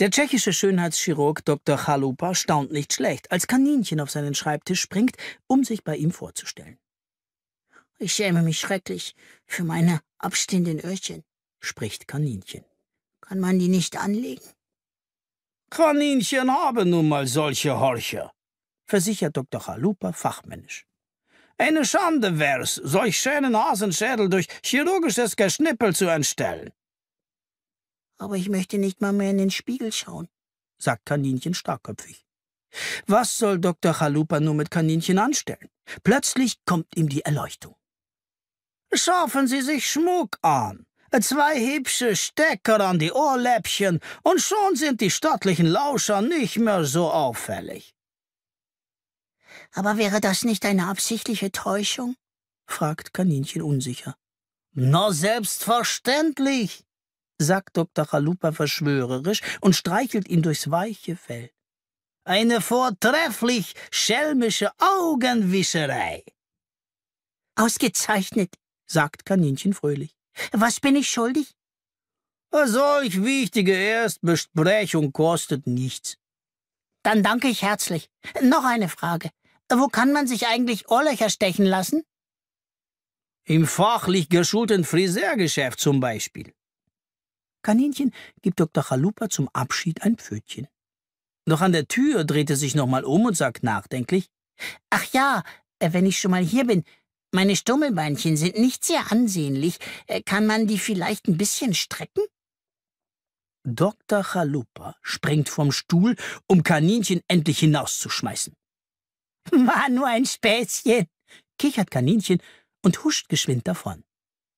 Der tschechische Schönheitschirurg Dr. Chalupa staunt nicht schlecht, als Kaninchen auf seinen Schreibtisch springt, um sich bei ihm vorzustellen. Ich schäme mich schrecklich für meine abstehenden Öhrchen, spricht Kaninchen. Kann man die nicht anlegen? Kaninchen haben nun mal solche Horcher, versichert Dr. Chalupa fachmännisch. Eine Schande wär's, solch schönen Hasenschädel durch chirurgisches Geschnippel zu entstellen. Aber ich möchte nicht mal mehr in den Spiegel schauen, sagt Kaninchen starkköpfig. Was soll Dr. Chalupa nur mit Kaninchen anstellen? Plötzlich kommt ihm die Erleuchtung. Schaffen Sie sich Schmuck an, zwei hübsche Stecker an die Ohrläppchen, und schon sind die stattlichen Lauscher nicht mehr so auffällig. Aber wäre das nicht eine absichtliche Täuschung? fragt Kaninchen unsicher. Na selbstverständlich, sagt Dr. Chalupa verschwörerisch und streichelt ihn durchs weiche Fell. Eine vortrefflich schelmische Augenwischerei. Ausgezeichnet, sagt Kaninchen fröhlich. Was bin ich schuldig? solch wichtige Erstbesprechung kostet nichts. Dann danke ich herzlich. Noch eine Frage. Wo kann man sich eigentlich Ohrlöcher stechen lassen? Im fachlich geschulten Friseurgeschäft zum Beispiel. Kaninchen gibt Dr. Chalupa zum Abschied ein Pfötchen. Doch an der Tür dreht er sich nochmal um und sagt nachdenklich, Ach ja, äh, wenn ich schon mal hier bin, meine Stummelbeinchen sind nicht sehr ansehnlich. Äh, kann man die vielleicht ein bisschen strecken? Dr. Chalupa springt vom Stuhl, um Kaninchen endlich hinauszuschmeißen. War nur ein Späßchen, kichert Kaninchen und huscht geschwind davon.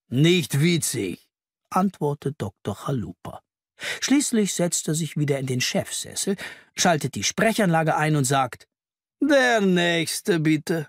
Nicht witzig, antwortet Dr. Chalupa. Schließlich setzt er sich wieder in den Chefsessel, schaltet die Sprechanlage ein und sagt, der Nächste bitte.